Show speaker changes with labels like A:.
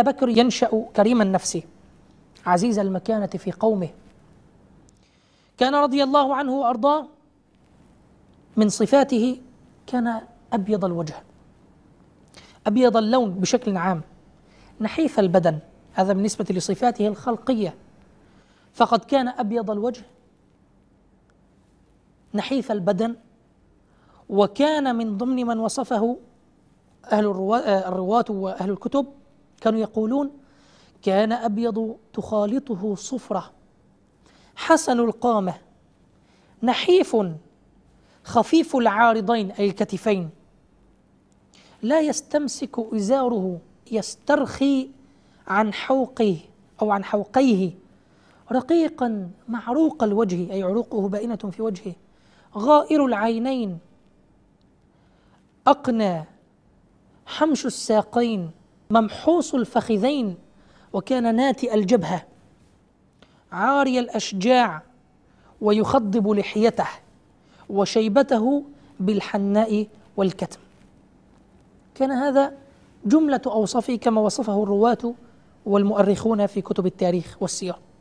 A: أبا بكر ينشأ كريم النفس عزيز المكانة في قومه
B: كان رضي الله عنه وأرضاه
A: من صفاته كان أبيض الوجه أبيض اللون بشكل عام نحيف البدن هذا بالنسبة لصفاته الخلقية فقد كان أبيض الوجه نحيف البدن وكان من ضمن من وصفه أهل آه، الرواة وأهل الكتب كانوا يقولون كان أبيض تخالطه صفرة حسن القامة نحيف خفيف العارضين أي الكتفين لا يستمسك إزاره يسترخي عن حوقه أو عن حوقيه رقيقا معروق الوجه أي عروقه بائنة في وجهه غائر العينين أقنى حمش الساقين ممحوص الفخذين وكان ناتئ الجبهه عاري الاشجاع ويخضب لحيته وشيبته بالحناء والكتم كان هذا جمله اوصافه كما وصفه الرواه والمؤرخون في كتب التاريخ والسير